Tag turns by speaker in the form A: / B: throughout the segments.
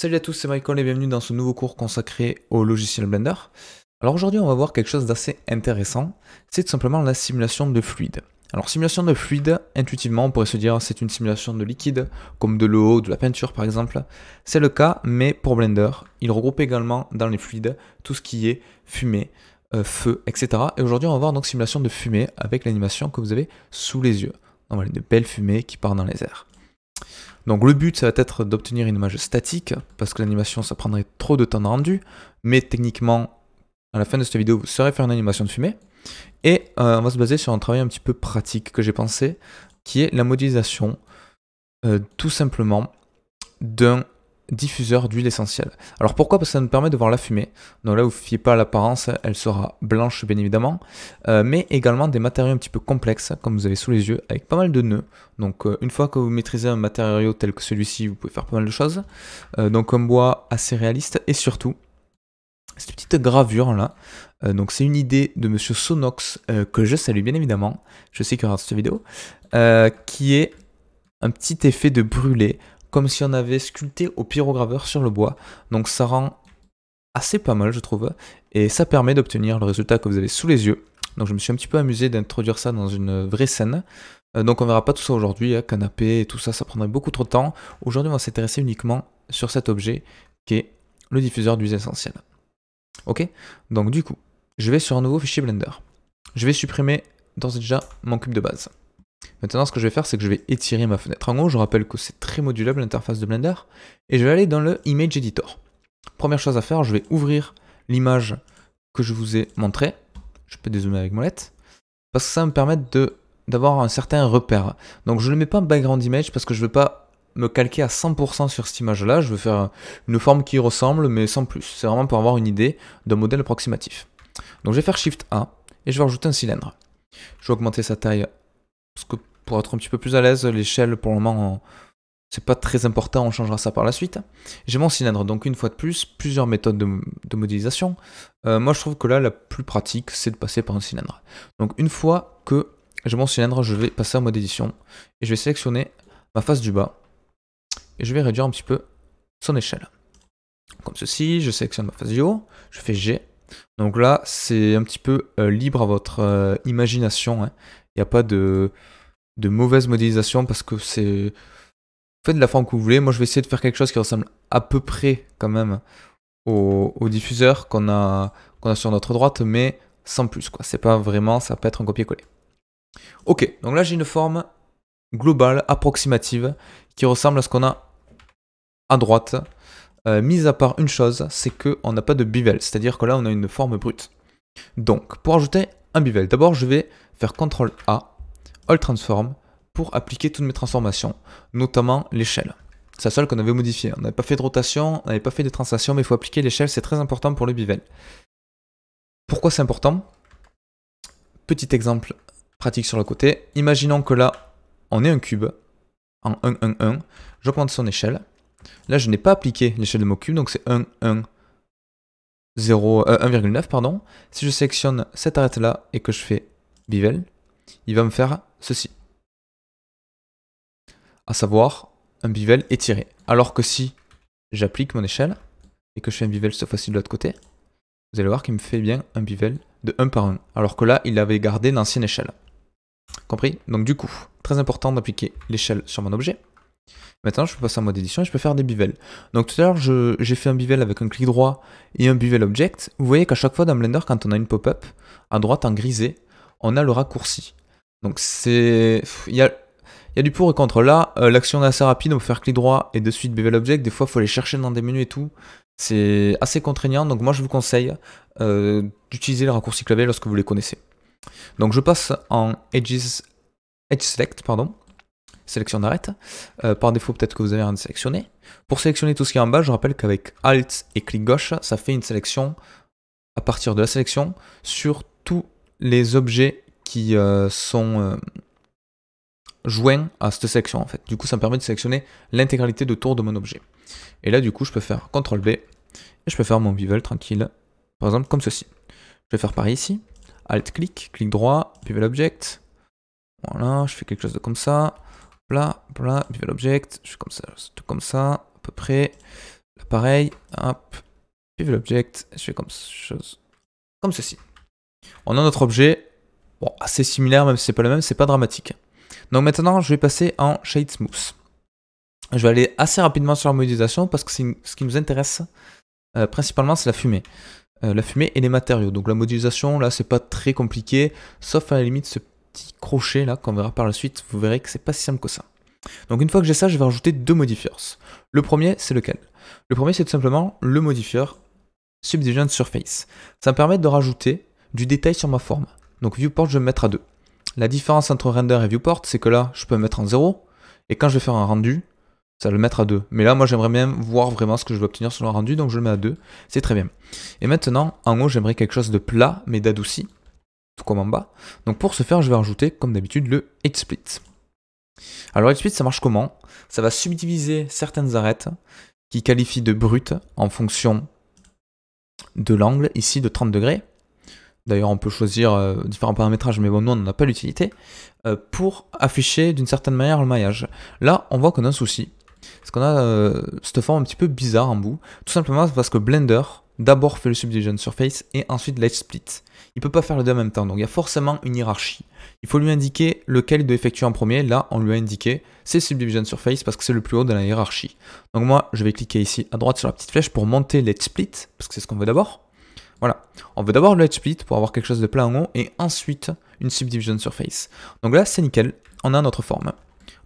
A: Salut à tous, c'est Michael et bienvenue dans ce nouveau cours consacré au logiciel Blender. Alors aujourd'hui, on va voir quelque chose d'assez intéressant, c'est tout simplement la simulation de fluide. Alors simulation de fluide, intuitivement, on pourrait se dire c'est une simulation de liquide, comme de l'eau, de la peinture par exemple. C'est le cas, mais pour Blender, il regroupe également dans les fluides tout ce qui est fumée, euh, feu, etc. Et aujourd'hui, on va voir donc simulation de fumée avec l'animation que vous avez sous les yeux. Donc voilà, une belle fumée qui part dans les airs. Donc le but, ça va être d'obtenir une image statique, parce que l'animation, ça prendrait trop de temps de rendu, mais techniquement, à la fin de cette vidéo, vous saurez faire une animation de fumée. Et euh, on va se baser sur un travail un petit peu pratique que j'ai pensé, qui est la modélisation, euh, tout simplement, d'un diffuseur d'huile essentielle. Alors pourquoi Parce que ça nous permet de voir la fumée. Donc là, vous ne fiez pas à l'apparence, elle sera blanche bien évidemment, euh, mais également des matériaux un petit peu complexes, comme vous avez sous les yeux, avec pas mal de nœuds. Donc euh, une fois que vous maîtrisez un matériau tel que celui-ci, vous pouvez faire pas mal de choses. Euh, donc un bois assez réaliste, et surtout, cette petite gravure là, donc c'est une idée de monsieur Sonox, que je salue bien évidemment, je sais qu'il regarde cette vidéo, qui est un petit effet de brûlé comme si on avait sculpté au pyrograveur sur le bois. Donc ça rend assez pas mal, je trouve, et ça permet d'obtenir le résultat que vous avez sous les yeux. Donc je me suis un petit peu amusé d'introduire ça dans une vraie scène. Euh, donc on verra pas tout ça aujourd'hui, hein, canapé et tout ça, ça prendrait beaucoup trop de temps. Aujourd'hui on va s'intéresser uniquement sur cet objet qui est le diffuseur d'huile essentielle. Ok Donc du coup, je vais sur un nouveau fichier Blender. Je vais supprimer d'ores et déjà mon cube de base. Maintenant, ce que je vais faire, c'est que je vais étirer ma fenêtre. En haut. je rappelle que c'est très modulable l'interface de Blender. Et je vais aller dans le Image Editor. Première chose à faire, je vais ouvrir l'image que je vous ai montrée. Je peux dézoomer avec molette. Parce que ça me permet d'avoir un certain repère. Donc je ne mets pas en background image parce que je ne veux pas me calquer à 100% sur cette image-là. Je veux faire une forme qui ressemble, mais sans plus. C'est vraiment pour avoir une idée d'un modèle approximatif. Donc je vais faire Shift A et je vais rajouter un cylindre. Je vais augmenter sa taille parce que pour être un petit peu plus à l'aise, l'échelle pour le moment, c'est pas très important, on changera ça par la suite. J'ai mon cylindre, donc une fois de plus, plusieurs méthodes de, modélisation. Euh, moi je trouve que là, la plus pratique, c'est de passer par un cylindre. Donc une fois que j'ai mon cylindre, je vais passer en mode édition, et je vais sélectionner ma face du bas, et je vais réduire un petit peu son échelle. Comme ceci, je sélectionne ma face du haut, je fais G, donc là, c'est un petit peu euh, libre à votre euh, imagination. Hein. Il n'y a pas de, de mauvaise modélisation parce que c'est. fait de la forme que vous voulez. Moi, je vais essayer de faire quelque chose qui ressemble à peu près, quand même, au, diffuseur qu'on a, sur notre droite, mais sans plus. quoi. C'est pas vraiment, ça peut être un copier-coller. Ok, donc là, j'ai une forme globale, approximative, qui ressemble à ce qu'on a à droite. Euh, mise à part une chose, c'est que on n'a pas de bevel, c'est-à-dire que là, on a une forme brute. Donc, pour ajouter bivelle D'abord, je vais faire CTRL A, All Transform, pour appliquer toutes mes transformations, notamment l'échelle. C'est la seule qu'on avait modifié On n'avait pas fait de rotation, on n'avait pas fait de translation, mais il faut appliquer l'échelle, c'est très important pour le bivel. Pourquoi c'est important Petit exemple pratique sur le côté. Imaginons que là, on est un cube en 1, 1, 1. J'augmente son échelle. Là, je n'ai pas appliqué l'échelle de mon cube, donc c'est 1, 1, 0, 1,9, euh, pardon. Si je sélectionne cette arête-là et que je fais bevel, il va me faire ceci. À savoir, un bevel étiré. Alors que si j'applique mon échelle et que je fais un bevel cette fois de l'autre côté, vous allez voir qu'il me fait bien un bevel de 1 par 1. Alors que là, il avait gardé l'ancienne échelle. Compris Donc du coup, très important d'appliquer l'échelle sur mon objet. Maintenant, je peux passer en mode édition et je peux faire des bivelles Donc tout à l'heure, j'ai fait un bivel avec un clic droit et un bivelle object. Vous voyez qu'à chaque fois dans Blender, quand on a une pop-up, à droite en grisé, on a le raccourci. Donc c'est... Il y a... du pour et contre. Là, euh, l'action est assez rapide, on peut faire clic droit et de suite Bevel Object. Des fois, il faut aller chercher dans des menus et tout. C'est assez contraignant, donc moi je vous conseille euh, d'utiliser les raccourcis clavier lorsque vous les connaissez. Donc je passe en Edges, Edge Select, pardon sélection d'arête. Euh, par défaut, peut-être que vous avez rien sélectionné. Pour sélectionner tout ce qui est en bas, je rappelle qu'avec Alt et clic gauche, ça fait une sélection à partir de la sélection sur tous les objets qui euh, sont euh, joints à cette sélection en fait. Du coup, ça me permet de sélectionner l'intégralité de tour de mon objet. Et là, du coup, je peux faire CTRL B et je peux faire mon bevel tranquille, par exemple comme ceci. Je vais faire pareil ici. Alt clic, clic droit, bevel object. Voilà, je fais quelque chose de comme ça. Là, Object, je fais comme ça, tout comme ça, à peu près. pareil, hop, Object, je fais comme chose, comme ceci. On a notre objet, bon, assez similaire, même si c'est pas le même, c'est pas dramatique. Donc maintenant, je vais passer en Shade Smooth. Je vais aller assez rapidement sur la modélisation parce que c'est ce qui nous intéresse euh, principalement, c'est la fumée. Euh, la fumée et les matériaux. Donc la modélisation, là, c'est pas très compliqué, sauf à la limite ce crochet là qu'on verra par la suite, vous verrez que c'est pas si simple que ça. Donc une fois que j'ai ça, je vais rajouter deux modifiers. Le premier, c'est lequel Le premier, c'est tout simplement le modifier Subdivision Surface. Ça me permet de rajouter du détail sur ma forme. Donc viewport, je vais me mettre à 2. La différence entre render et viewport, c'est que là, je peux me mettre en 0, et quand je vais faire un rendu, ça va le mettre à 2. Mais là, moi, j'aimerais même voir vraiment ce que je veux obtenir sur le rendu, donc je le mets à 2. C'est très bien. Et maintenant, en haut, j'aimerais quelque chose de plat, mais d'adouci comme en bas. Donc pour ce faire, je vais rajouter, comme d'habitude, le split. Alors split, ça marche comment Ça va subdiviser certaines arêtes qui qualifient de brutes en fonction de l'angle, ici de 30 degrés. D'ailleurs, on peut choisir euh, différents paramétrages, mais bon, nous, on n'a pas l'utilité, euh, pour afficher d'une certaine manière le maillage. Là, on voit qu'on a un souci. Parce qu'on a euh, cette forme un petit peu bizarre en bout. Tout simplement parce que Blender d'abord fait le Subdivision Surface et ensuite l'Edge Split il ne peut pas faire les deux en même temps. Donc il y a forcément une hiérarchie. Il faut lui indiquer lequel il doit effectuer en premier. Là, on lui a indiqué c'est Subdivision Surface parce que c'est le plus haut de la hiérarchie. Donc moi, je vais cliquer ici à droite sur la petite flèche pour monter l'Edge Split, parce que c'est ce qu'on veut d'abord. Voilà, on veut d'abord le Split pour avoir quelque chose de plein en haut et ensuite une Subdivision Surface. Donc là, c'est nickel, on a notre forme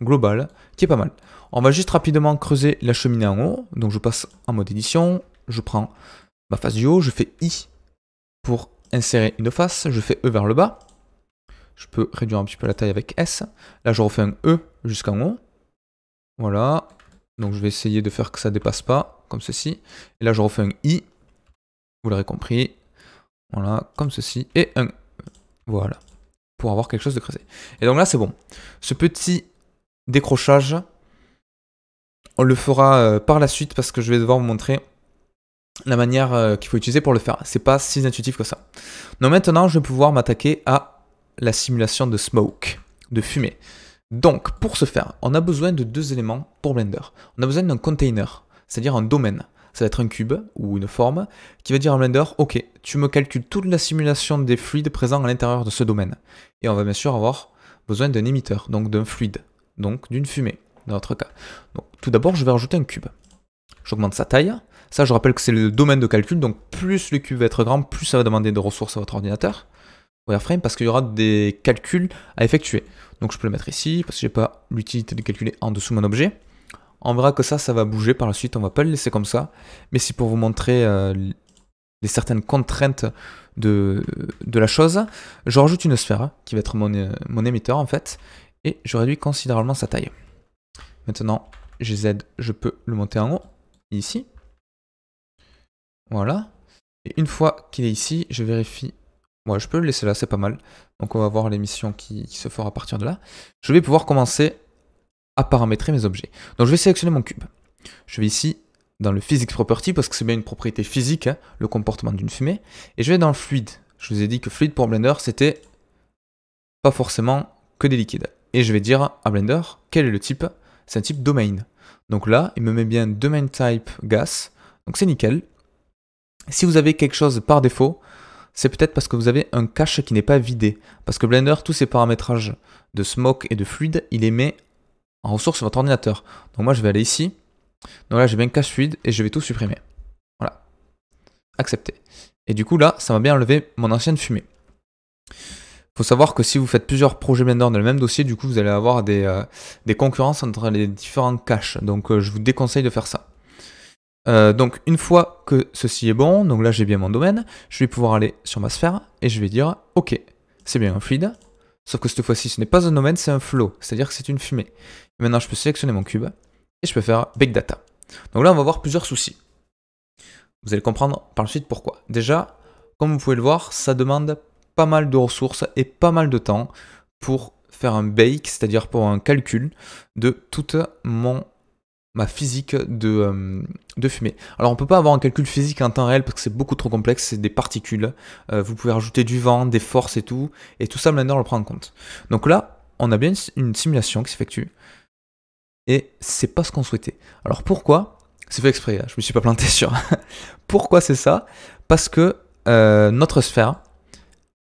A: globale qui est pas mal. On va juste rapidement creuser la cheminée en haut. Donc je passe en mode édition, je prends ma face du haut, je fais I pour insérer une face, je fais E vers le bas. Je peux réduire un petit peu la taille avec S. Là, je refais un E jusqu'en haut. Voilà. Donc, je vais essayer de faire que ça dépasse pas, comme ceci. Et là, je refais un I. Vous l'aurez compris. Voilà, comme ceci. Et un E. Voilà. Pour avoir quelque chose de creusé. Et donc là, c'est bon. Ce petit décrochage, on le fera euh, par la suite parce que je vais devoir vous montrer la manière euh, qu'il faut utiliser pour le faire. C'est pas si intuitif que ça. Donc maintenant, je vais pouvoir m'attaquer à la simulation de smoke, de fumée. Donc, pour ce faire, on a besoin de deux éléments pour Blender. On a besoin d'un container, c'est-à-dire un domaine. Ça va être un cube ou une forme qui va dire à Blender, ok, tu me calcules toute la simulation des fluides présents à l'intérieur de ce domaine. Et on va bien sûr avoir besoin d'un émetteur, donc d'un fluide, donc d'une fumée, dans notre cas. Donc, tout d'abord, je vais rajouter un cube. J'augmente sa taille, ça, je rappelle que c'est le domaine de calcul, donc plus le cube va être grand, plus ça va demander de ressources à votre ordinateur, wireframe, parce qu'il y aura des calculs à effectuer. Donc je peux le mettre ici, parce que je n'ai pas l'utilité de calculer en dessous mon objet. On verra que ça, ça va bouger par la suite, on va pas le laisser comme ça, mais c'est pour vous montrer euh, les certaines contraintes de, la chose. Je rajoute une sphère, hein, qui va être mon, euh, mon émetteur en fait, et je réduis considérablement sa taille. Maintenant, GZ, je peux le monter en haut, ici. Voilà. Et une fois qu'il est ici, je vérifie. Moi, je peux le laisser là, c'est pas mal. Donc on va voir l'émission qui, qui se fera à partir de là. Je vais pouvoir commencer à paramétrer mes objets. Donc je vais sélectionner mon cube. Je vais ici dans le physics property parce que c'est bien une propriété physique, hein, le comportement d'une fumée. Et je vais dans le fluide. Je vous ai dit que fluide pour Blender, c'était pas forcément que des liquides. Et je vais dire à Blender quel est le type. C'est un type domain. Donc là, il me met bien domain type gas. Donc c'est nickel. Si vous avez quelque chose par défaut, c'est peut-être parce que vous avez un cache qui n'est pas vidé. Parce que Blender, tous ses paramétrages de smoke et de fluide, il les met en ressource sur votre ordinateur. Donc moi, je vais aller ici. Donc là, j'ai bien cache fluide et je vais tout supprimer. Voilà. Accepter. Et du coup, là, ça m'a bien enlevé mon ancienne fumée. Il Faut savoir que si vous faites plusieurs projets Blender dans le même dossier, du coup, vous allez avoir des, euh, concurrences entre les différents caches. Donc, euh, je vous déconseille de faire ça. Euh, donc une fois que ceci est bon, donc là j'ai bien mon domaine, je vais pouvoir aller sur ma sphère et je vais dire ok, c'est bien un fluide, sauf que cette fois-ci ce n'est pas un domaine, c'est un flow, c'est-à-dire que c'est une fumée. maintenant je peux sélectionner mon cube et je peux faire bake data. Donc là on va voir plusieurs soucis. Vous allez comprendre par la suite pourquoi. Déjà, comme vous pouvez le voir, ça demande pas mal de ressources et pas mal de temps pour faire un bake, c'est-à-dire pour un calcul de toute mon ma physique de, euh, de fumée. Alors on peut pas avoir un calcul physique en temps réel parce que c'est beaucoup trop complexe, c'est des particules, euh, vous pouvez rajouter du vent, des forces et tout, et tout ça Blender le prend en compte. Donc là, on a bien une, simulation qui s'effectue, et c'est pas ce qu'on souhaitait. Alors pourquoi C'est fait exprès, hein, je me suis pas planté sur... pourquoi c'est ça Parce que euh, notre sphère,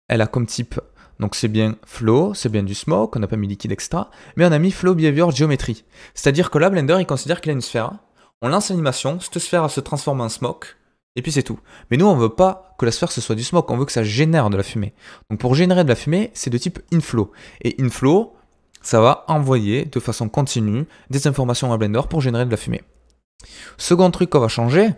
A: elle a comme type donc c'est bien flow, c'est bien du smoke, on n'a pas mis liquide extra, mais on a mis flow behavior géométrie. C'est-à-dire que là, Blender, il considère qu'il a une sphère, on lance l'animation, cette sphère se transforme en smoke, et puis c'est tout. Mais nous, on veut pas que la sphère ce soit du smoke, on veut que ça génère de la fumée. Donc pour générer de la fumée, c'est de type inflow. Et inflow, ça va envoyer de façon continue des informations à Blender pour générer de la fumée. Second truc qu'on va changer,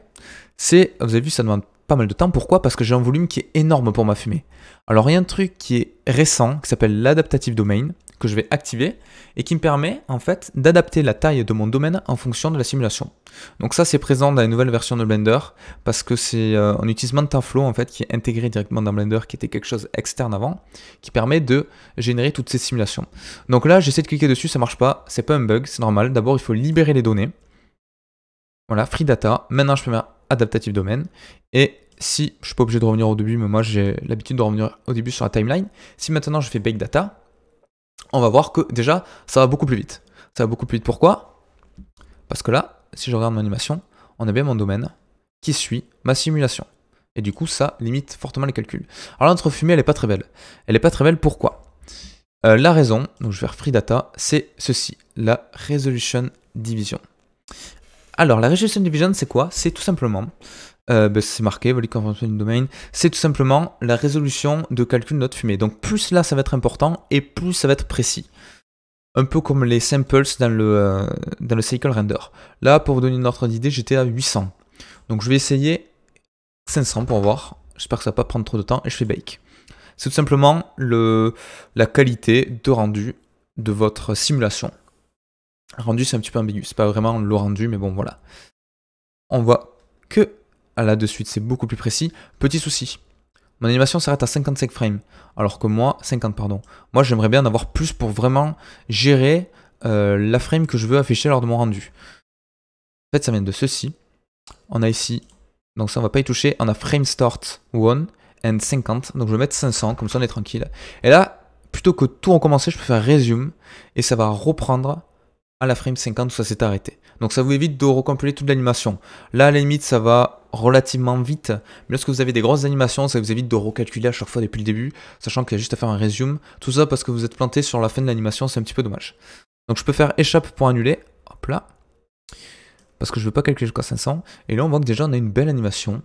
A: c'est, vous avez vu, ça demande pas mal de temps. Pourquoi Parce que j'ai un volume qui est énorme pour ma fumée. Alors il y a un truc qui est récent, qui s'appelle l'adaptative domain, que je vais activer, et qui me permet en fait d'adapter la taille de mon domaine en fonction de la simulation. Donc ça c'est présent dans la nouvelle version de Blender, parce que c'est en euh, un utilisement de en fait qui est intégré directement dans Blender, qui était quelque chose externe avant, qui permet de générer toutes ces simulations. Donc là j'essaie de cliquer dessus, ça marche pas, c'est pas un bug, c'est normal. D'abord il faut libérer les données. Voilà, free data. Maintenant, je fais mettre adaptative domaine. Et si, je suis pas obligé de revenir au début, mais moi j'ai l'habitude de revenir au début sur la timeline. Si maintenant je fais bake data, on va voir que déjà, ça va beaucoup plus vite. Ça va beaucoup plus vite. Pourquoi Parce que là, si je regarde mon animation, on a bien mon domaine qui suit ma simulation. Et du coup, ça limite fortement les calculs. Alors là, notre fumée, elle n'est pas très belle. Elle n'est pas très belle, pourquoi euh, La raison, donc je vais faire Free Data, c'est ceci, la Resolution Division. Alors, la de Division, c'est quoi C'est tout simplement, euh, ben, c'est marqué, Convention c'est tout simplement la résolution de calcul de notre fumée. Donc, plus là, ça va être important et plus ça va être précis. Un peu comme les samples dans le, euh, dans le Cycle Render. Là, pour vous donner une ordre d'idée, j'étais à 800. Donc, je vais essayer 500 pour voir. J'espère que ça va pas prendre trop de temps et je fais bake. C'est tout simplement le, la qualité de rendu de votre simulation. Rendu, c'est un petit peu ambigu. C'est pas vraiment le rendu, mais bon, voilà. On voit que ah, là de suite, c'est beaucoup plus précis. Petit souci. Mon animation s'arrête à 55 frames, alors que moi, 50 pardon. Moi, j'aimerais bien en avoir plus pour vraiment gérer euh, la frame que je veux afficher lors de mon rendu. En fait, ça vient de ceci. On a ici, donc ça, on va pas y toucher. On a frame start one and 50. Donc je vais mettre 500, comme ça on est tranquille. Et là, plutôt que tout recommencer, je peux faire resume et ça va reprendre à la frame 50 où ça s'est arrêté. Donc ça vous évite de recompiler toute l'animation. Là, à la limite, ça va relativement vite, mais lorsque vous avez des grosses animations, ça vous évite de recalculer à chaque fois depuis le début, sachant qu'il y a juste à faire un résumé. Tout ça parce que vous êtes planté sur la fin de l'animation, c'est un petit peu dommage. Donc je peux faire échappe pour annuler, hop là, parce que je veux pas calculer jusqu'à 500. Et là, on voit que déjà, on a une belle animation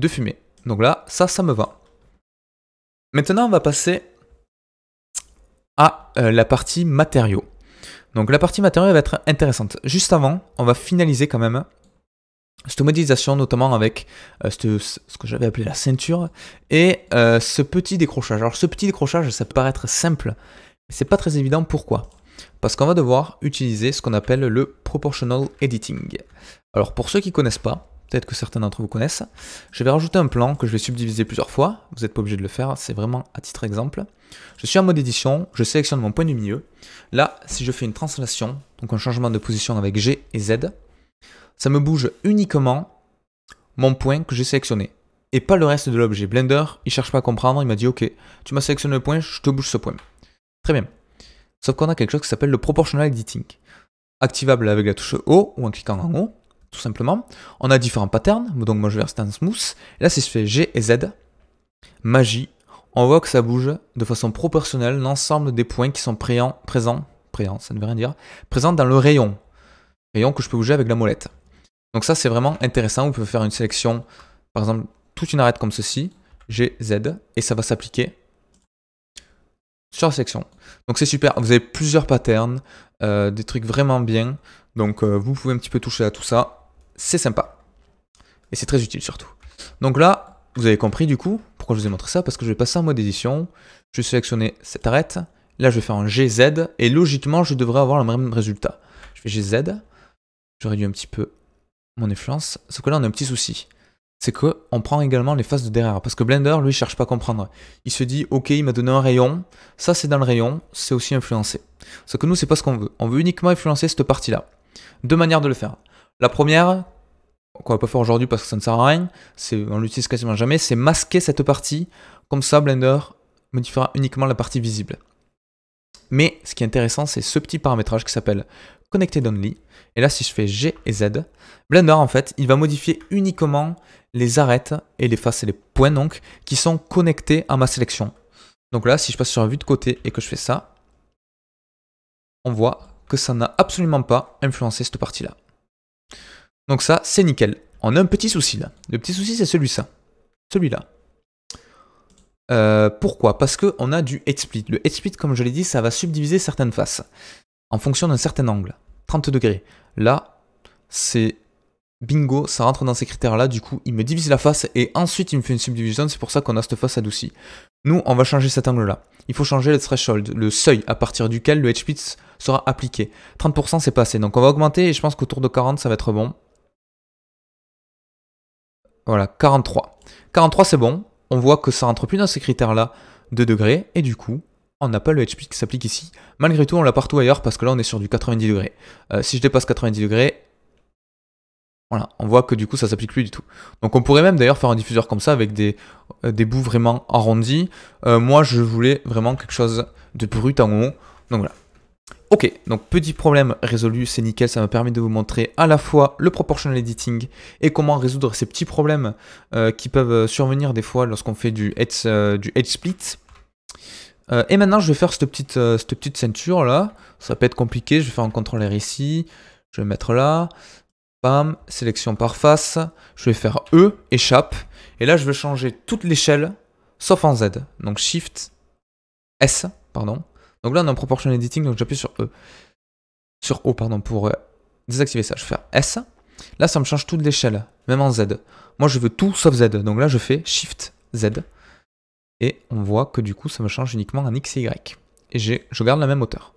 A: de fumée. Donc là, ça, ça me va. Maintenant, on va passer à euh, la partie matériaux. Donc la partie matérielle va être intéressante. Juste avant, on va finaliser quand même cette modélisation, notamment avec euh, ce que j'avais appelé la ceinture et euh, ce petit décrochage. Alors ce petit décrochage, ça peut paraître simple, mais c'est pas très évident. Pourquoi Parce qu'on va devoir utiliser ce qu'on appelle le proportional editing. Alors pour ceux qui connaissent pas, peut-être que certains d'entre vous connaissent. Je vais rajouter un plan que je vais subdiviser plusieurs fois, vous n'êtes pas obligé de le faire, c'est vraiment à titre exemple. Je suis en mode édition, je sélectionne mon point du milieu. Là, si je fais une translation, donc un changement de position avec G et Z, ça me bouge uniquement mon point que j'ai sélectionné et pas le reste de l'objet. Blender, il cherche pas à comprendre, il m'a dit ok, tu m'as sélectionné le point, je te bouge ce point. Très bien. Sauf qu'on a quelque chose qui s'appelle le proportional editing, activable avec la touche O ou en cliquant en haut tout simplement. On a différents patterns, donc moi je vais rester en smooth. Là, si je fais G et Z, magie, on voit que ça bouge de façon proportionnelle l'ensemble des points qui sont présents, ça ne veut rien dire, présents dans le rayon. Rayon que je peux bouger avec la molette. Donc ça, c'est vraiment intéressant. Vous pouvez faire une sélection, par exemple, toute une arête comme ceci, G, Z, et ça va s'appliquer sur la section. Donc c'est super, vous avez plusieurs patterns, euh, des trucs vraiment bien. Donc euh, vous pouvez un petit peu toucher à tout ça c'est sympa. Et c'est très utile surtout. Donc là, vous avez compris du coup, pourquoi je vous ai montré ça, parce que je vais passer en mode édition, je vais sélectionner cette arête, là je vais faire un GZ, et logiquement je devrais avoir le même résultat. Je fais GZ, je réduis un petit peu mon influence, sauf que là on a un petit souci. C'est qu'on on prend également les faces de derrière, parce que Blender, lui, cherche pas à comprendre. Il se dit, ok, il m'a donné un rayon, ça c'est dans le rayon, c'est aussi influencé. Sauf que nous, c'est pas ce qu'on veut. On veut uniquement influencer cette partie-là. Deux manières de le faire. La première, qu'on va pas faire aujourd'hui parce que ça ne sert à rien, c'est, on l'utilise quasiment jamais, c'est masquer cette partie. Comme ça, Blender modifiera uniquement la partie visible. Mais ce qui est intéressant, c'est ce petit paramétrage qui s'appelle Connected Only. Et là, si je fais G et Z, Blender, en fait, il va modifier uniquement les arêtes et les faces et les points, donc, qui sont connectés à ma sélection. Donc là, si je passe sur la vue de côté et que je fais ça, on voit que ça n'a absolument pas influencé cette partie-là. Donc ça, c'est nickel. On a un petit souci là. Le petit souci, c'est celui-là. Celui-là. Euh, pourquoi Parce qu'on a du head split. Le head split, comme je l'ai dit, ça va subdiviser certaines faces en fonction d'un certain angle. 30 degrés. Là, c'est bingo, ça rentre dans ces critères-là. Du coup, il me divise la face et ensuite il me fait une subdivision. C'est pour ça qu'on a cette face adoucie. Nous, on va changer cet angle-là. Il faut changer le threshold, le seuil à partir duquel le head split sera appliqué. 30% c'est passé. Donc on va augmenter et je pense qu'autour de 40, ça va être bon. Voilà, 43. 43, c'est bon. On voit que ça rentre plus dans ces critères-là de degrés. Et du coup, on n'a pas le HP qui s'applique ici. Malgré tout, on l'a partout ailleurs parce que là, on est sur du 90 degrés. Euh, si je dépasse 90 degrés, voilà, on voit que du coup, ça s'applique plus du tout. Donc, on pourrait même d'ailleurs faire un diffuseur comme ça avec des, euh, des bouts vraiment arrondis. Euh, moi, je voulais vraiment quelque chose de brut en haut. Donc voilà, Ok, donc petit problème résolu, c'est nickel, ça me permet de vous montrer à la fois le proportional editing et comment résoudre ces petits problèmes euh, qui peuvent euh, survenir des fois lorsqu'on fait du edge, euh, split. et maintenant je vais faire cette petite, cette petite ceinture là, ça peut être compliqué, je vais faire un contrôle R ici, je vais mettre là, bam, sélection par face, je vais faire E, échappe, et là je vais changer toute l'échelle sauf en Z, donc Shift S, pardon, donc là, on proportion editing, donc j'appuie sur E. Sur O, pardon, pour euh, désactiver ça. Je vais faire S. Là, ça me change toute l'échelle, même en Z. Moi, je veux tout sauf Z. Donc là, je fais Shift Z. Et on voit que du coup, ça me change uniquement en X et Y. Et je garde la même hauteur.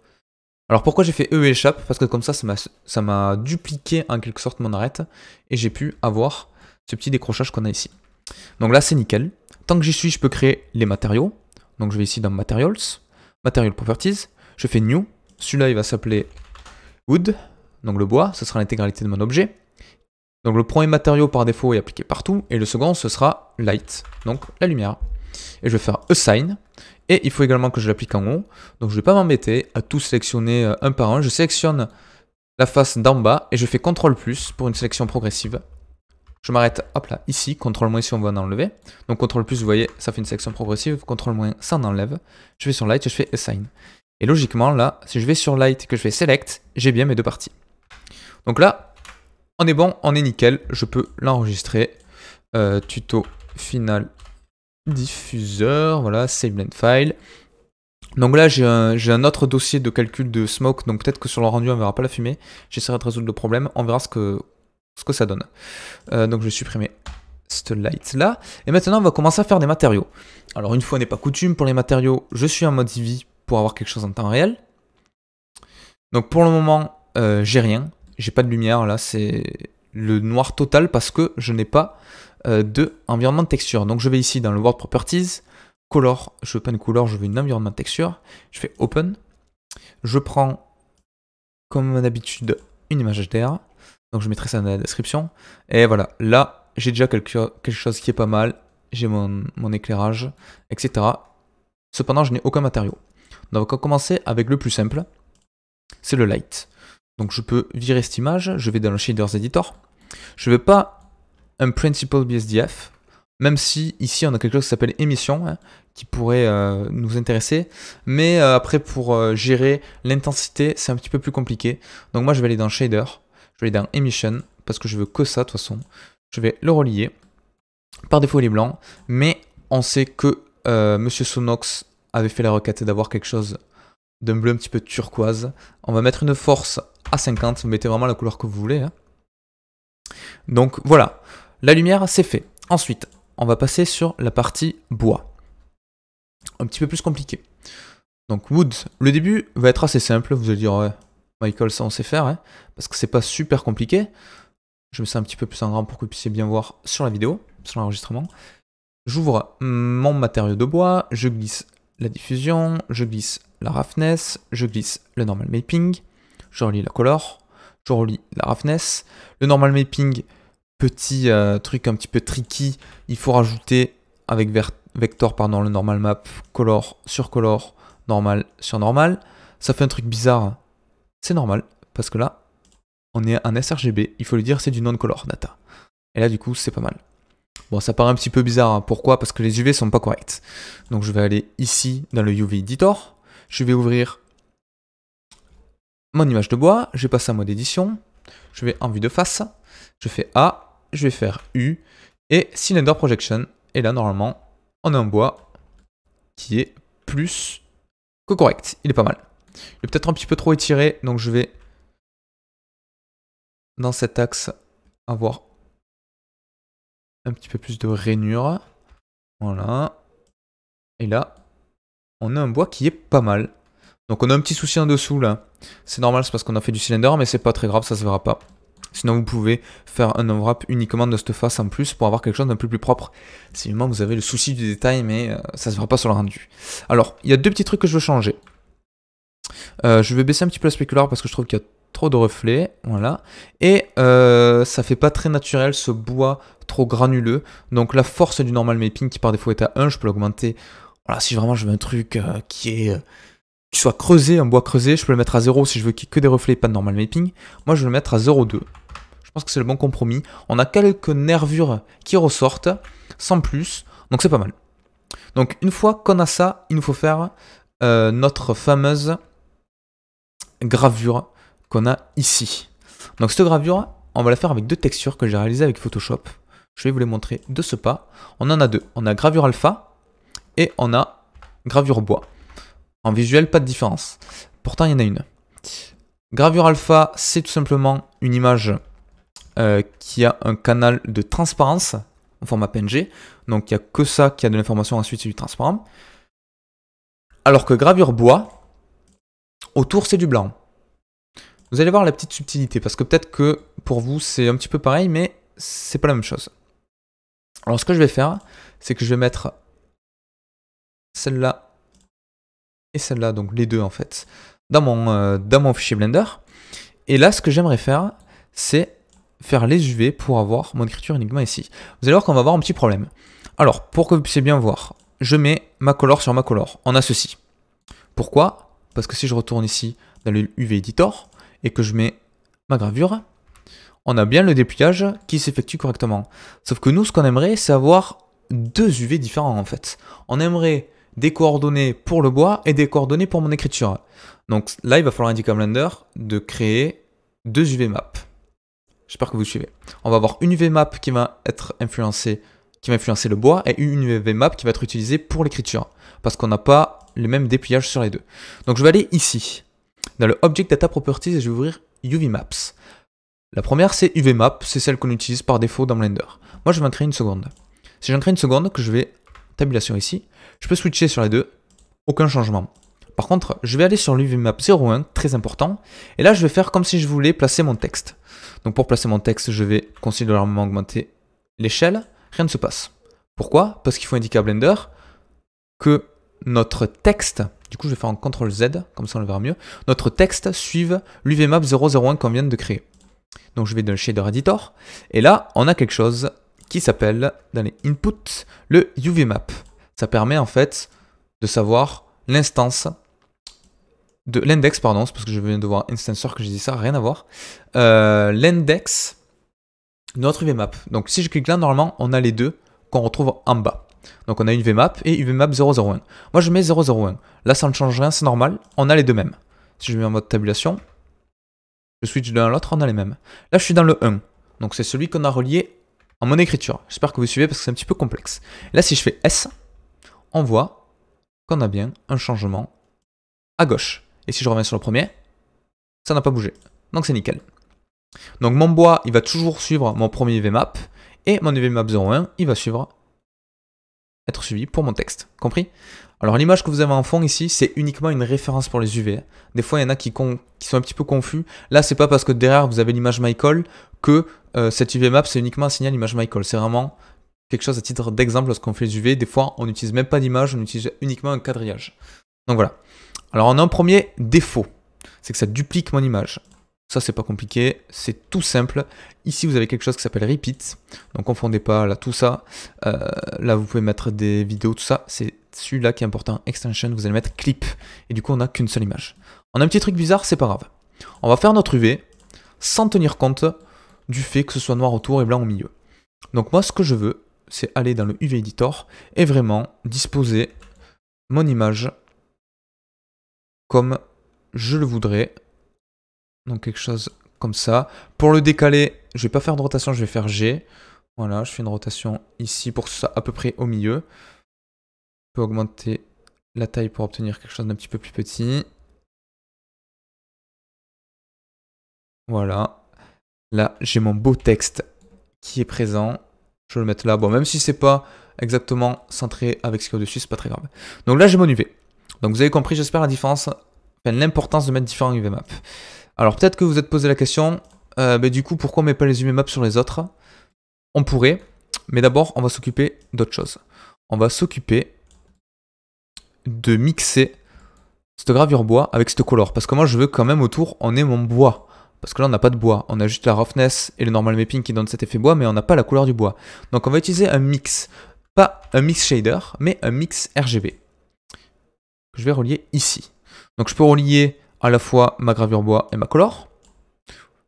A: Alors pourquoi j'ai fait E échappe Parce que comme ça, ça m'a dupliqué en quelque sorte mon arête. Et j'ai pu avoir ce petit décrochage qu'on a ici. Donc là, c'est nickel. Tant que j'y suis, je peux créer les matériaux. Donc je vais ici dans Materials. Material Properties, je fais New, celui-là il va s'appeler Wood, donc le bois, ce sera l'intégralité de mon objet. Donc le premier matériau par défaut est appliqué partout, et le second ce sera Light, donc la lumière. Et je vais faire Assign, et il faut également que je l'applique en haut, donc je ne vais pas m'embêter à tout sélectionner euh, un par un, je sélectionne la face d'en bas, et je fais CTRL plus pour une sélection progressive. Je m'arrête, hop là, ici, CTRL moins si on veut en enlever. Donc CTRL plus, vous voyez, ça fait une section progressive, CTRL moins, ça en enlève. Je vais sur Light et je fais Assign. Et logiquement, là, si je vais sur Light et que je fais Select, j'ai bien mes deux parties. Donc là, on est bon, on est nickel, je peux l'enregistrer. Euh, tuto final diffuseur, voilà, save blend file. Donc là, j'ai un, autre dossier de calcul de smoke, donc peut-être que sur le rendu, on ne verra pas la fumée. J'essaierai de résoudre le problème, on verra ce que, ce que ça donne. Euh, donc je vais supprimer cette light là. Et maintenant on va commencer à faire des matériaux. Alors une fois n'est pas coutume, pour les matériaux, je suis en mode vie pour avoir quelque chose en temps réel. Donc pour le moment, euh, j'ai rien. J'ai pas de lumière là, c'est le noir total parce que je n'ai pas euh, de environnement de texture. Donc je vais ici dans le World Properties, Color, je veux pas une couleur, je veux une environnement de texture. Je fais Open. Je prends, comme d'habitude, une image HDR. Donc je mettrai ça dans la description. Et voilà, là, j'ai déjà quelque, chose qui est pas mal. J'ai mon, éclairage, etc. Cependant, je n'ai aucun matériau. Donc on va commencer avec le plus simple, c'est le light. Donc je peux virer cette image, je vais dans le Shaders Editor. Je ne veux pas un Principal BSDF, même si ici on a quelque chose qui s'appelle émission, hein, qui pourrait euh, nous intéresser. Mais euh, après, pour euh, gérer l'intensité, c'est un petit peu plus compliqué. Donc moi, je vais aller dans Shader. Je vais dans Emission parce que je veux que ça de toute façon. Je vais le relier. Par défaut, il est blanc. Mais on sait que euh, Monsieur Sonox avait fait la requête d'avoir quelque chose d'un bleu un petit peu turquoise. On va mettre une force à 50. Vous mettez vraiment la couleur que vous voulez. Hein. Donc voilà, la lumière, c'est fait. Ensuite, on va passer sur la partie bois. Un petit peu plus compliqué. Donc wood, le début va être assez simple. Vous allez dire, ouais, Michael, ça on sait faire, hein, parce que c'est pas super compliqué. Je me ça un petit peu plus en grand pour que vous puissiez bien voir sur la vidéo, sur l'enregistrement. J'ouvre mon matériau de bois, je glisse la diffusion, je glisse la roughness, je glisse le normal mapping, je relis la color, je relis la roughness, le normal mapping, petit euh, truc un petit peu tricky, il faut rajouter avec vector pardon, le normal map color sur color, normal sur normal. Ça fait un truc bizarre hein. C'est normal, parce que là, on est un sRGB, il faut le dire, c'est du non-color data. Et là, du coup, c'est pas mal. Bon, ça paraît un petit peu bizarre, hein. pourquoi Parce que les UV sont pas corrects. Donc je vais aller ici, dans le UV Editor, je vais ouvrir mon image de bois, je vais passer à mode édition, je vais en vue de face, je fais A, je vais faire U, et Cylinder Projection, et là, normalement, on a un bois qui est plus que correct, il est pas mal. Il est peut-être un petit peu trop étiré, donc je vais dans cet axe avoir un petit peu plus de rainure. Voilà. Et là, on a un bois qui est pas mal. Donc on a un petit souci en dessous là. C'est normal, c'est parce qu'on a fait du cylindre, mais c'est pas très grave, ça se verra pas. Sinon vous pouvez faire un overwrap uniquement de cette face en plus pour avoir quelque chose d'un peu plus propre. Si vous avez le souci du détail, mais euh, ça se verra pas sur le rendu. Alors, il y a deux petits trucs que je veux changer. Euh, je vais baisser un petit peu la spéculaire parce que je trouve qu'il y a trop de reflets, voilà. Et ça euh, ça fait pas très naturel ce bois trop granuleux. Donc la force du normal mapping qui par défaut est à 1, je peux l'augmenter. Voilà, si vraiment je veux un truc euh, qui est qui soit creusé, un bois creusé, je peux le mettre à 0 si je veux qu'il que des reflets et pas de normal mapping. Moi je vais le mettre à 0,2. Je pense que c'est le bon compromis. On a quelques nervures qui ressortent, sans plus, donc c'est pas mal. Donc une fois qu'on a ça, il nous faut faire notre fameuse gravure qu'on a ici. Donc cette gravure, on va la faire avec deux textures que j'ai réalisées avec Photoshop. Je vais vous les montrer de ce pas. On en a deux. On a gravure alpha et on a gravure bois. En visuel, pas de différence. Pourtant, il y en a une. Gravure alpha, c'est tout simplement une image euh, qui a un canal de transparence en format PNG. Donc il n'y a que ça qui a de l'information, ensuite c'est du transparent. Alors que gravure bois, Autour, c'est du blanc. Vous allez voir la petite subtilité, parce que peut-être que pour vous, c'est un petit peu pareil, mais c'est pas la même chose. Alors, ce que je vais faire, c'est que je vais mettre celle-là et celle-là, donc les deux en fait, dans mon, euh, dans mon fichier Blender. Et là, ce que j'aimerais faire, c'est faire les UV pour avoir mon écriture uniquement ici. Vous allez voir qu'on va avoir un petit problème. Alors, pour que vous puissiez bien voir, je mets ma color sur ma color. On a ceci. Pourquoi parce que si je retourne ici dans le UV Editor et que je mets ma gravure, on a bien le dépliage qui s'effectue correctement. Sauf que nous, ce qu'on aimerait, c'est avoir deux UV différents en fait. On aimerait des coordonnées pour le bois et des coordonnées pour mon écriture. Donc là, il va falloir indiquer à Blender de créer deux UV maps. J'espère que vous suivez. On va avoir une UV map qui va être influencée, qui va influencer le bois et une UV map qui va être utilisée pour l'écriture. Parce qu'on n'a pas les mêmes dépliages sur les deux. Donc je vais aller ici, dans le Object Data Properties, et je vais ouvrir UV Maps. La première, c'est UV Map, c'est celle qu'on utilise par défaut dans Blender. Moi, je vais en créer une seconde. Si j'en crée une seconde, que je vais tabulation ici, je peux switcher sur les deux, aucun changement. Par contre, je vais aller sur l'UV Map 01, très important, et là, je vais faire comme si je voulais placer mon texte. Donc pour placer mon texte, je vais considérablement augmenter l'échelle, rien ne se passe. Pourquoi Parce qu'il faut indiquer à Blender que notre texte, du coup je vais faire un CTRL Z, comme ça on le verra mieux, notre texte suive l'UVMAP 001 qu'on vient de créer. Donc je vais dans le shader editor, et là on a quelque chose qui s'appelle, dans les inputs, le UVMAP. Ça permet en fait de savoir l'instance de l'index, pardon, c'est parce que je viens de voir instanceur que j'ai dit ça, rien à voir. Euh, l'index de notre UVMAP. Donc si je clique là, normalement, on a les deux qu'on retrouve en bas. Donc on a une VMAP et une VMAP 001. Moi je mets 001. Là ça ne change rien, c'est normal, on a les deux mêmes. Si je mets en mode tabulation, je switch de l'un à l'autre, on a les mêmes. Là je suis dans le 1. Donc c'est celui qu'on a relié en mon écriture. J'espère que vous suivez parce que c'est un petit peu complexe. Là si je fais S, on voit qu'on a bien un changement à gauche. Et si je reviens sur le premier, ça n'a pas bougé. Donc c'est nickel. Donc mon bois, il va toujours suivre mon premier VMAP et mon VMAP 01, il va suivre être suivi pour mon texte. Compris Alors l'image que vous avez en fond ici, c'est uniquement une référence pour les UV. Des fois, il y en a qui, sont un petit peu confus. Là, c'est pas parce que derrière vous avez l'image Michael que euh, cette UV map, c'est uniquement un signal image Michael. C'est vraiment quelque chose à titre d'exemple lorsqu'on fait les UV. Des fois, on n'utilise même pas d'image, on utilise uniquement un quadrillage. Donc voilà. Alors on a un premier défaut, c'est que ça duplique mon image. Ça, c'est pas compliqué, c'est tout simple. Ici, vous avez quelque chose qui s'appelle Repeat. Donc, confondez pas là tout ça. Euh, là, vous pouvez mettre des vidéos, tout ça. C'est celui-là qui est important. Extension, vous allez mettre Clip. Et du coup, on n'a qu'une seule image. On a un petit truc bizarre, c'est pas grave. On va faire notre UV sans tenir compte du fait que ce soit noir autour et blanc au milieu. Donc moi, ce que je veux, c'est aller dans le UV Editor et vraiment disposer mon image comme je le voudrais. Donc quelque chose comme ça. Pour le décaler, je vais pas faire de rotation, je vais faire G. Voilà, je fais une rotation ici pour que à peu près au milieu. Je peux augmenter la taille pour obtenir quelque chose d'un petit peu plus petit. Voilà. Là, j'ai mon beau texte qui est présent. Je vais le mettre là. Bon, même si c'est pas exactement centré avec ce qu'il y a au-dessus, c'est pas très grave. Donc là, j'ai mon UV. Donc vous avez compris, j'espère, la différence, enfin, l'importance de mettre différents UV maps. Alors peut-être que vous vous êtes posé la question, euh, du coup pourquoi on met pas les UMAP sur les autres On pourrait, mais d'abord on va s'occuper d'autre chose. On va s'occuper de mixer cette gravure bois avec cette color, parce que moi je veux quand même autour on ait mon bois. Parce que là, on n'a pas de bois. On a juste la roughness et le normal mapping qui donne cet effet bois, mais on n'a pas la couleur du bois. Donc on va utiliser un mix. Pas un mix shader, mais un mix RGB. je vais relier ici. Donc je peux relier à la fois ma gravure bois et ma color.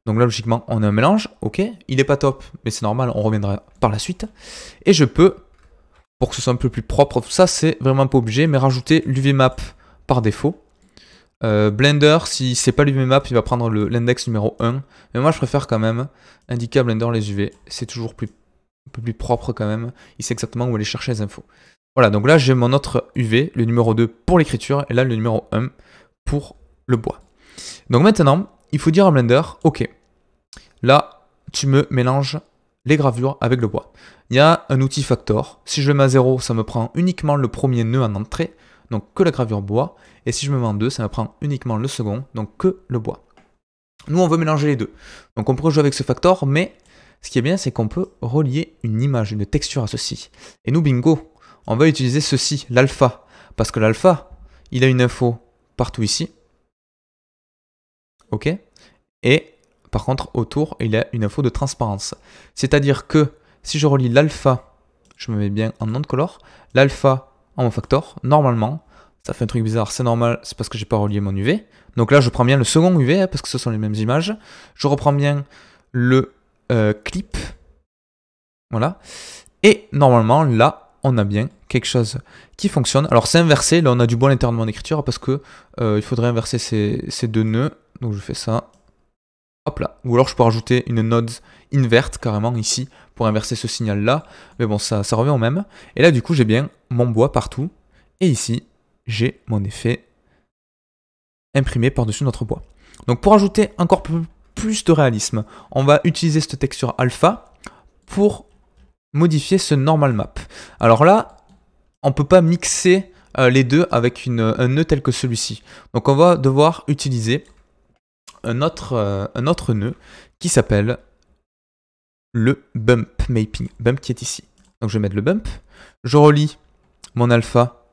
A: Donc là, logiquement, on a un mélange. Ok, il n'est pas top, mais c'est normal, on reviendra par la suite. Et je peux, pour que ce soit un peu plus propre, tout ça, c'est vraiment pas obligé, mais rajouter l'UV map par défaut. Euh, Blender, si c'est pas l'UV map, il va prendre l'index numéro 1. Mais moi, je préfère quand même indiquer à Blender les UV. C'est toujours plus, un peu plus propre quand même. Il sait exactement où aller chercher les infos. Voilà, donc là, j'ai mon autre UV, le numéro 2 pour l'écriture, et là, le numéro 1 pour le bois. Donc maintenant, il faut dire à Blender, ok, là, tu me mélanges les gravures avec le bois. Il y a un outil Factor. Si je le mets à 0, ça me prend uniquement le premier nœud en entrée, donc que la gravure bois. Et si je me mets en 2, ça me prend uniquement le second, donc que le bois. Nous, on veut mélanger les deux. Donc on peut jouer avec ce Factor, mais ce qui est bien, c'est qu'on peut relier une image, une texture à ceci. Et nous, bingo, on va utiliser ceci, l'alpha. Parce que l'alpha, il a une info partout ici, ok Et par contre, autour, il y a une info de transparence. C'est-à-dire que si je relis l'alpha, je me mets bien en nom de color, l'alpha en mon factor, normalement, ça fait un truc bizarre, c'est normal, c'est parce que j'ai pas relié mon UV. Donc là, je prends bien le second UV, hein, parce que ce sont les mêmes images. Je reprends bien le euh, clip. Voilà. Et normalement, là, on a bien quelque chose qui fonctionne. Alors c'est inversé, là on a du bon à l'intérieur de mon écriture parce que euh, il faudrait inverser ces, ces deux nœuds donc je fais ça. Hop là. Ou alors je peux rajouter une node inverte carrément ici pour inverser ce signal là. Mais bon, ça, ça revient au même. Et là, du coup, j'ai bien mon bois partout. Et ici, j'ai mon effet imprimé par-dessus notre bois. Donc pour ajouter encore plus de réalisme, on va utiliser cette texture alpha pour modifier ce normal map. Alors là, on ne peut pas mixer euh, les deux avec une, un nœud tel que celui-ci. Donc on va devoir utiliser un autre, euh, un autre nœud qui s'appelle le bump mapping. Bump qui est ici. Donc je vais mettre le bump. Je relie mon alpha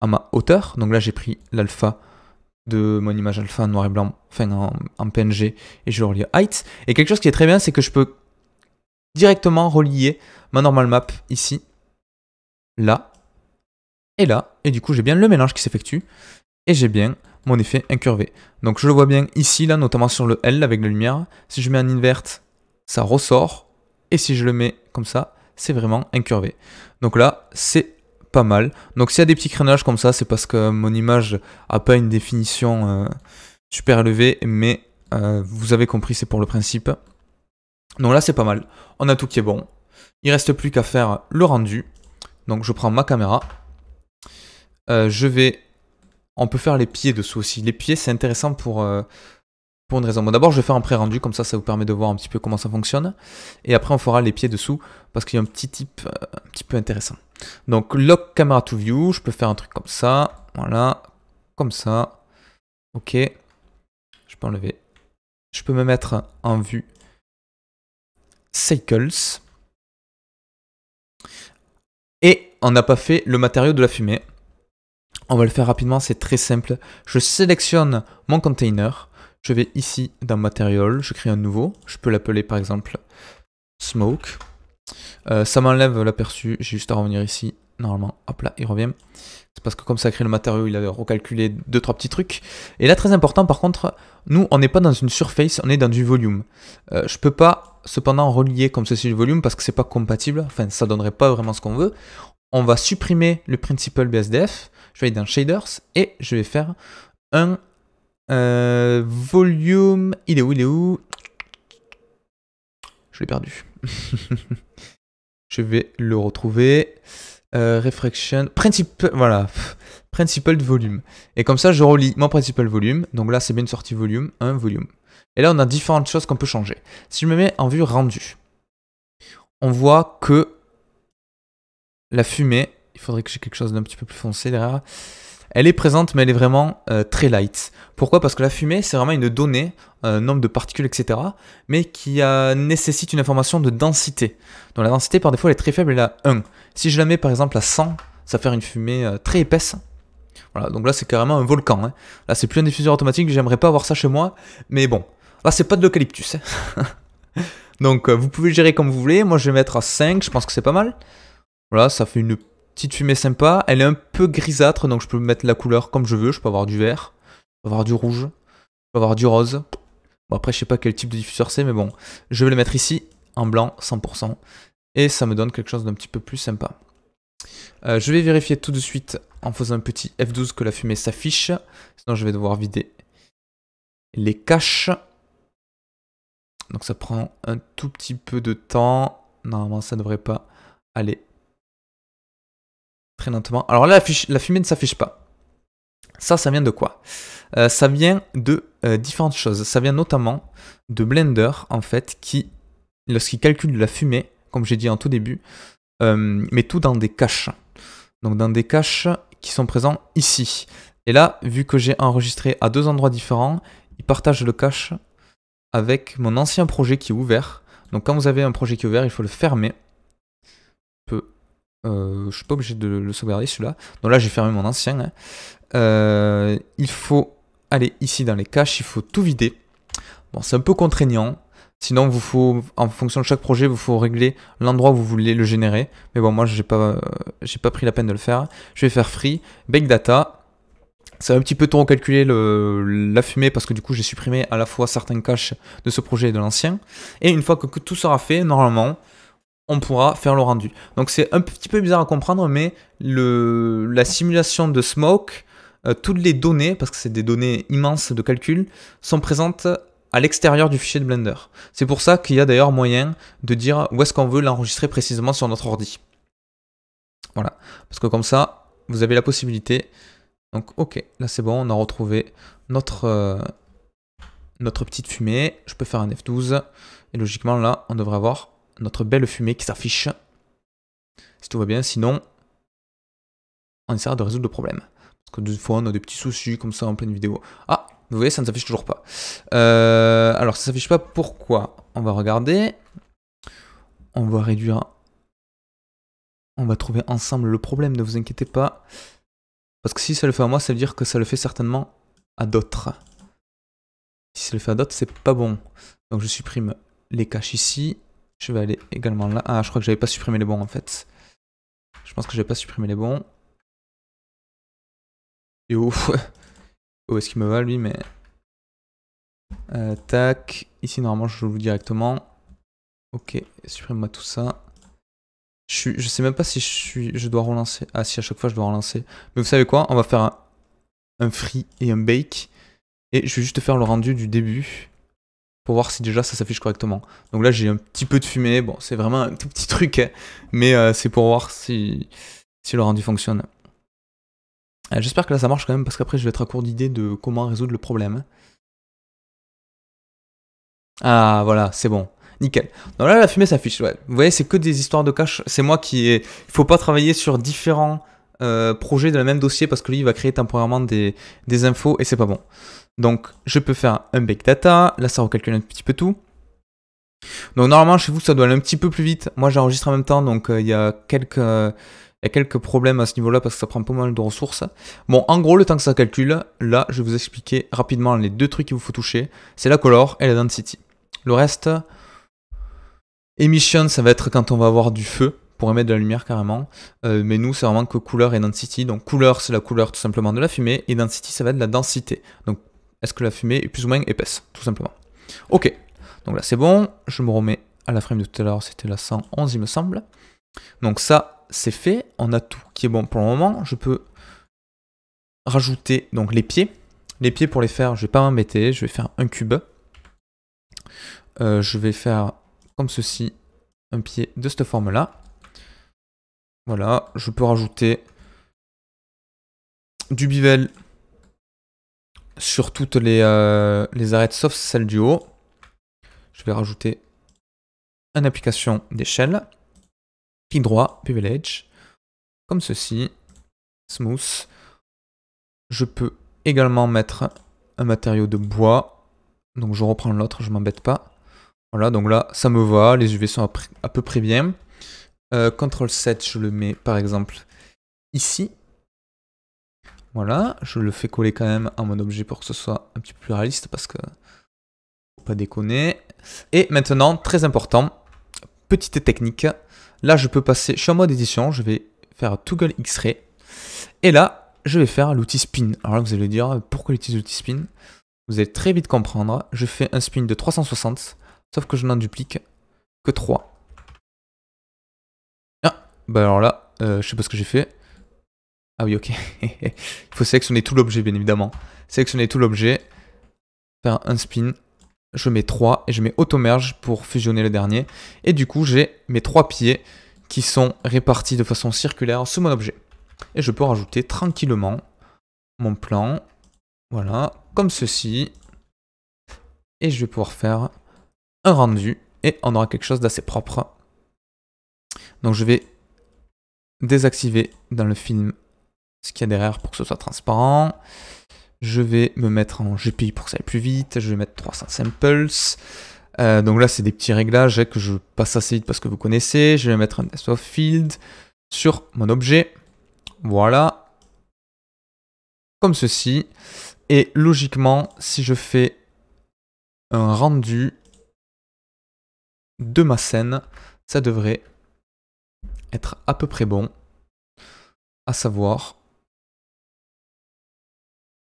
A: à ma hauteur. Donc là j'ai pris l'alpha de mon image alpha en noir et blanc, enfin en, PNG, et je relie height. Et quelque chose qui est très bien, c'est que je peux directement relier ma normal map ici, là, et là. Et du coup j'ai bien le mélange qui s'effectue. Et j'ai bien mon effet incurvé. Donc je le vois bien ici, là, notamment sur le L avec la lumière. Si je mets un Invert, ça ressort. Et si je le mets comme ça, c'est vraiment incurvé. Donc là, c'est pas mal. Donc s'il y a des petits crénages comme ça, c'est parce que mon image a pas une définition euh, super élevée, mais euh, vous avez compris, c'est pour le principe. Donc là, c'est pas mal. On a tout qui est bon. Il reste plus qu'à faire le rendu. Donc je prends ma caméra. Euh, je vais on peut faire les pieds dessous aussi. Les pieds, c'est intéressant pour, euh, pour une raison. d'abord, je vais faire un pré-rendu, comme ça, ça vous permet de voir un petit peu comment ça fonctionne. Et après, on fera les pieds dessous, parce qu'il y a un petit type euh, un petit peu intéressant. Donc, lock camera to view, je peux faire un truc comme ça. Voilà, comme ça. Ok, je peux enlever. Je peux me mettre en vue Cycles. Et on n'a pas fait le matériau de la fumée. On va le faire rapidement, c'est très simple. Je sélectionne mon container. Je vais ici dans Material, je crée un nouveau. Je peux l'appeler par exemple Smoke. Euh, ça m'enlève l'aperçu, j'ai juste à revenir ici. Normalement, hop là, il revient. C'est parce que comme ça crée le matériau, il a recalculé 2-3 petits trucs. Et là, très important, par contre, nous, on n'est pas dans une surface, on est dans du volume. Je euh, je peux pas, cependant, relier comme ceci le volume parce que c'est pas compatible. Enfin, ça donnerait pas vraiment ce qu'on veut on va supprimer le principal BSDF, je vais aller dans Shaders et je vais faire un euh, volume. Il est où Il est où Je l'ai perdu. je vais le retrouver. Euh, refraction. Principal. Voilà. Principal volume. Et comme ça, je relis mon principal volume. Donc là, c'est bien une sortie volume, un volume. Et là, on a différentes choses qu'on peut changer. Si je me mets en vue rendu, on voit que la fumée, il faudrait que j'ai quelque chose d'un petit peu plus foncé derrière. Elle est présente, mais elle est vraiment euh, très light. Pourquoi Parce que la fumée, c'est vraiment une donnée, un nombre de particules, etc., mais qui euh, nécessite une information de densité. Donc la densité, par défaut, elle est très faible, elle est à 1. Si je la mets, par exemple, à 100, ça fait une fumée euh, très épaisse. Voilà, donc là, c'est carrément un volcan. Hein. Là, c'est plus un diffuseur automatique, j'aimerais pas avoir ça chez moi, mais bon. Là, c'est pas de l'eucalyptus. Hein. donc, vous pouvez gérer comme vous voulez. Moi, je vais mettre à 5, je pense que c'est pas mal. Voilà, ça fait une petite fumée sympa. Elle est un peu grisâtre, donc je peux mettre la couleur comme je veux. Je peux avoir du vert, je peux avoir du rouge, je peux avoir du rose. Bon, après, je sais pas quel type de diffuseur c'est, mais bon, je vais le mettre ici, en blanc, 100%. Et ça me donne quelque chose d'un petit peu plus sympa. Euh, je vais vérifier tout de suite en faisant un petit F12 que la fumée s'affiche. Sinon, je vais devoir vider les caches. Donc ça prend un tout petit peu de temps. Normalement, ça ne devrait pas aller alors là, la, fumée ne s'affiche pas. Ça, ça vient de quoi euh, Ça vient de euh, différentes choses. Ça vient notamment de Blender, en fait, qui, lorsqu'il calcule la fumée, comme j'ai dit en tout début, euh, met tout dans des caches. Donc dans des caches qui sont présents ici. Et là, vu que j'ai enregistré à deux endroits différents, il partage le cache avec mon ancien projet qui est ouvert. Donc quand vous avez un projet qui est ouvert, il faut le fermer euh, je suis pas obligé de le sauvegarder celui-là. Donc là, j'ai fermé mon ancien. Hein. Euh, il faut aller ici dans les caches, il faut tout vider. Bon, c'est un peu contraignant. Sinon, vous faut, en fonction de chaque projet, vous faut régler l'endroit où vous voulez le générer. Mais bon, moi, j'ai pas, euh, j'ai pas pris la peine de le faire. Je vais faire free, bake data. Ça va un petit peu trop calculer la fumée parce que du coup, j'ai supprimé à la fois certains caches de ce projet et de l'ancien. Et une fois que tout sera fait, normalement, on pourra faire le rendu. Donc c'est un petit peu bizarre à comprendre, mais le, la simulation de smoke, euh, toutes les données, parce que c'est des données immenses de calcul, sont présentes à l'extérieur du fichier de Blender. C'est pour ça qu'il y a d'ailleurs moyen de dire où est-ce qu'on veut l'enregistrer précisément sur notre ordi. Voilà, parce que comme ça, vous avez la possibilité. Donc ok, là c'est bon, on a retrouvé notre, euh, notre petite fumée. Je peux faire un F12, et logiquement là, on devrait avoir notre belle fumée qui s'affiche. Si tout va bien, sinon, on essaiera de résoudre le problème. Parce que des fois, on a des petits soucis comme ça en pleine vidéo. Ah, vous voyez, ça ne s'affiche toujours pas. Euh, alors, ça ne s'affiche pas. Pourquoi On va regarder. On va réduire. On va trouver ensemble le problème, ne vous inquiétez pas. Parce que si ça le fait à moi, ça veut dire que ça le fait certainement à d'autres. Si ça le fait à d'autres, c'est pas bon. Donc je supprime les caches ici. Je vais aller également là. Ah, je crois que j'avais pas supprimé les bons en fait. Je pense que j'avais pas supprimé les bons. Et Où est-ce qu'il me va lui, mais... Euh, tac. Ici, normalement, je joue directement. Ok, supprime-moi tout ça. Je, suis... je sais même pas si je, suis... je dois relancer. Ah si, à chaque fois, je dois relancer. Mais vous savez quoi On va faire un free et un bake. Et je vais juste faire le rendu du début pour voir si déjà ça s'affiche correctement. Donc là j'ai un petit peu de fumée, bon c'est vraiment un tout petit truc, hein. mais euh, c'est pour voir si, le rendu fonctionne. Euh, j'espère que là ça marche quand même parce qu'après je vais être à court d'idées de comment résoudre le problème. Ah voilà, c'est bon. Nickel. Donc là la fumée s'affiche, ouais. Vous voyez c'est que des histoires de cache, c'est moi qui Il Il faut pas travailler sur différents euh, projet de la même dossier parce que lui, il va créer temporairement des, des infos et c'est pas bon. Donc, je peux faire un bake data. Là, ça recalcule un petit peu tout. Donc, normalement, chez vous, ça doit aller un petit peu plus vite. Moi, j'enregistre en même temps, donc euh, il y a quelques. il y a quelques problèmes à ce niveau-là parce que ça prend pas mal de ressources. Bon, en gros, le temps que ça calcule, là, je vais vous expliquer rapidement les deux trucs qu'il vous faut toucher. C'est la color et la density. Le reste, emission, ça va être quand on va avoir du feu pour mettre de la lumière carrément. Euh, mais nous, c'est vraiment que couleur et density. Donc couleur, c'est la couleur tout simplement de la fumée, et density, ça va être la densité. Donc est-ce que la fumée est plus ou moins épaisse, tout simplement. Ok, donc là c'est bon, je me remets à la frame de tout à l'heure, c'était la 111 il me semble. Donc ça, c'est fait, on a tout qui est bon pour le moment. Je peux rajouter donc les pieds. Les pieds pour les faire, je vais pas m'embêter, je vais faire un cube. Euh, je vais faire comme ceci, un pied de cette forme-là. Voilà, je peux rajouter du bivel sur toutes les, euh, les arêtes sauf celle du haut. Je vais rajouter une application d'échelle. Clic droit, privilege, comme ceci. Smooth. Je peux également mettre un matériau de bois. Donc je reprends l'autre, je m'embête pas. Voilà, donc là, ça me va, les UV sont à peu près bien. Euh, CTRL 7, je le mets par exemple ici. Voilà, je le fais coller quand même à mon objet pour que ce soit un petit peu plus réaliste parce que faut pas déconner. Et maintenant, très important, petite technique. Là, je peux passer, je suis en mode édition, je vais faire Toggle X-Ray. Et là, je vais faire l'outil spin. Alors là, vous allez dire, pourquoi j'utilise l'outil spin Vous allez très vite comprendre. Je fais un spin de 360, sauf que je n'en duplique que 3. Bah alors là, euh, je sais pas ce que j'ai fait. Ah oui, ok. Il faut sélectionner tout l'objet, bien évidemment. Sélectionner tout l'objet. Faire un spin. Je mets 3 et je mets auto merge pour fusionner le dernier. Et du coup, j'ai mes trois pieds qui sont répartis de façon circulaire sous mon objet. Et je peux rajouter tranquillement mon plan. Voilà, comme ceci. Et je vais pouvoir faire un rendu et on aura quelque chose d'assez propre. Donc je vais désactiver dans le film ce qu'il y a derrière pour que ce soit transparent. Je vais me mettre en GPI pour que ça aille plus vite. Je vais mettre 300 samples. Euh, donc là, c'est des petits réglages hein, que je passe assez vite parce que vous connaissez. Je vais mettre un test of field sur mon objet. Voilà. Comme ceci. Et logiquement, si je fais un rendu de ma scène, ça devrait être à peu près bon, à savoir,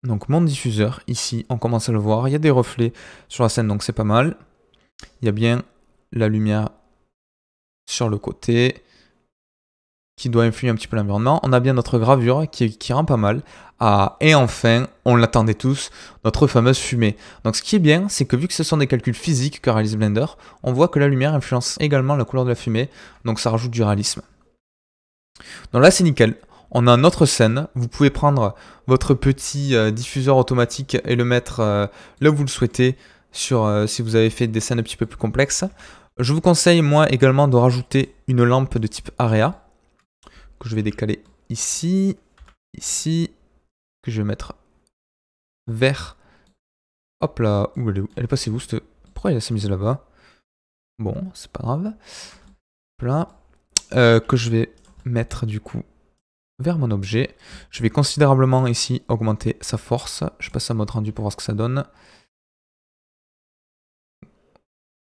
A: donc mon diffuseur, ici, on commence à le voir, il y a des reflets sur la scène, donc c'est pas mal. Il y a bien la lumière sur le côté, qui doit influer un petit peu l'environnement. On a bien notre gravure qui, rend pas mal. Ah, et enfin, on l'attendait tous, notre fameuse fumée. Donc ce qui est bien, c'est que vu que ce sont des calculs physiques que réalise Blender, on voit que la lumière influence également la couleur de la fumée, donc ça rajoute du réalisme. Donc là c'est nickel. On a notre scène, vous pouvez prendre votre petit euh, diffuseur automatique et le mettre euh, là où vous le souhaitez, sur, euh, si vous avez fait des scènes un petit peu plus complexes. Je vous conseille moi également de rajouter une lampe de type area, que je vais décaler ici, ici, que je vais mettre vers, Hop là, où elle est, elle est passée où cette... Pourquoi elle s'est mise là-bas Bon, c'est pas grave. Hop là. Euh, que je vais mettre du coup vers mon objet. Je vais considérablement ici augmenter sa force. Je passe à mode rendu pour voir ce que ça donne. Un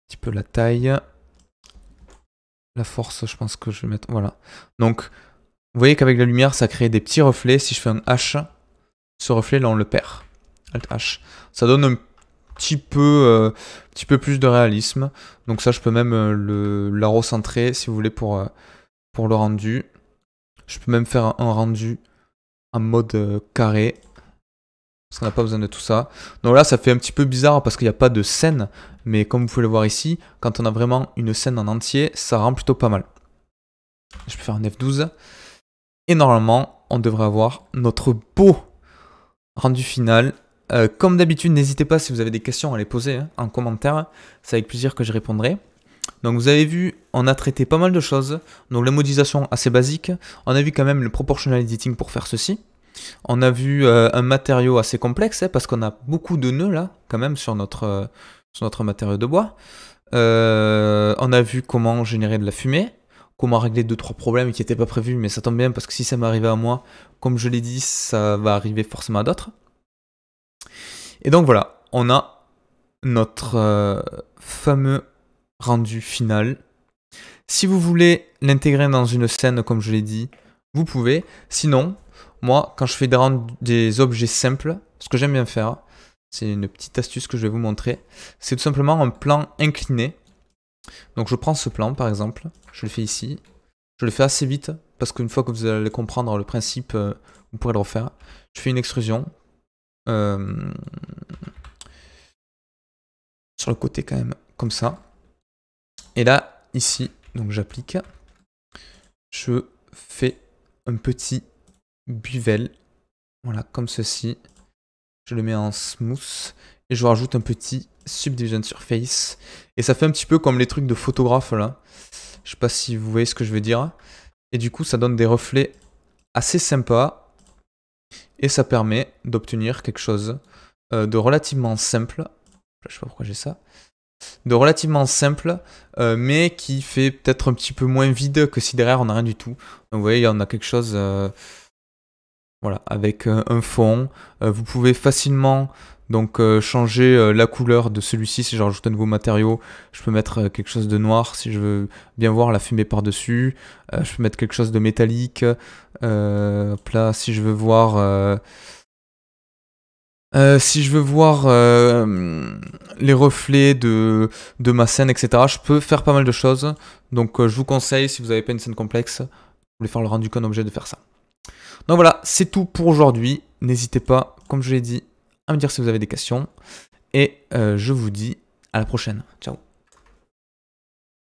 A: petit peu la taille. La force, je pense que je vais mettre... Voilà. Donc, vous voyez qu'avec la lumière, ça crée des petits reflets. Si je fais un H, ce reflet, là, on le perd. Alt H. Ça donne un petit peu, euh, petit peu plus de réalisme. Donc ça, je peux même euh, la recentrer, si vous voulez, pour, euh, pour le rendu. Je peux même faire un, un rendu en mode carré. Parce qu'on n'a pas besoin de tout ça. Donc là, ça fait un petit peu bizarre parce qu'il n'y a pas de scène. Mais comme vous pouvez le voir ici, quand on a vraiment une scène en entier, ça rend plutôt pas mal. Je peux faire un F12. Et normalement, on devrait avoir notre beau rendu final. Euh, comme d'habitude, n'hésitez pas si vous avez des questions à les poser hein, en commentaire. C'est avec plaisir que je répondrai. Donc vous avez vu, on a traité pas mal de choses. Donc la modisation assez basique. On a vu quand même le proportional editing pour faire ceci. On a vu euh, un matériau assez complexe, hein, parce qu'on a beaucoup de nœuds là, quand même, sur notre, euh, sur notre matériau de bois. on a vu comment générer de la fumée comment régler deux trois problèmes qui n'étaient pas prévus, mais ça tombe bien parce que si ça m'arrivait à moi, comme je l'ai dit, ça va arriver forcément à d'autres. Et donc voilà, on a notre euh, fameux rendu final. Si vous voulez l'intégrer dans une scène, comme je l'ai dit, vous pouvez. Sinon, moi, quand je fais des, des objets simples, ce que j'aime bien faire, c'est une petite astuce que je vais vous montrer, c'est tout simplement un plan incliné. Donc je prends ce plan par exemple, je le fais ici, je le fais assez vite parce qu'une fois que vous allez comprendre le principe, euh, vous pourrez le refaire. Je fais une extrusion euh, sur le côté quand même, comme ça. Et là, ici, donc j'applique, je fais un petit buvel, voilà, comme ceci. Je le mets en smooth et je rajoute un petit Subdivision Surface. Et ça fait un petit peu comme les trucs de photographe là. Je sais pas si vous voyez ce que je veux dire. Et du coup, ça donne des reflets assez sympas. Et ça permet d'obtenir quelque chose euh, de relativement simple. Je sais pas pourquoi j'ai ça. De relativement simple, euh, mais qui fait peut-être un petit peu moins vide que si derrière on a rien du tout. Donc vous voyez, on a quelque chose euh, voilà, avec euh, un fond, euh, vous pouvez facilement donc euh, changer la couleur de celui-ci si je rajoute un nouveau matériau. Je peux mettre quelque chose de noir si je veux bien voir la fumée par-dessus. je peux mettre quelque chose de métallique. là, si je veux voir... si je veux voir les reflets de, de, ma scène, etc., je peux faire pas mal de choses. Donc je vous conseille, si vous n'avez pas une scène complexe, vous voulez faire le rendu qu'un objet de faire ça. Donc voilà, c'est tout pour aujourd'hui. N'hésitez pas, comme je l'ai dit, à me dire si vous avez des questions. Et euh, je vous dis à la prochaine. Ciao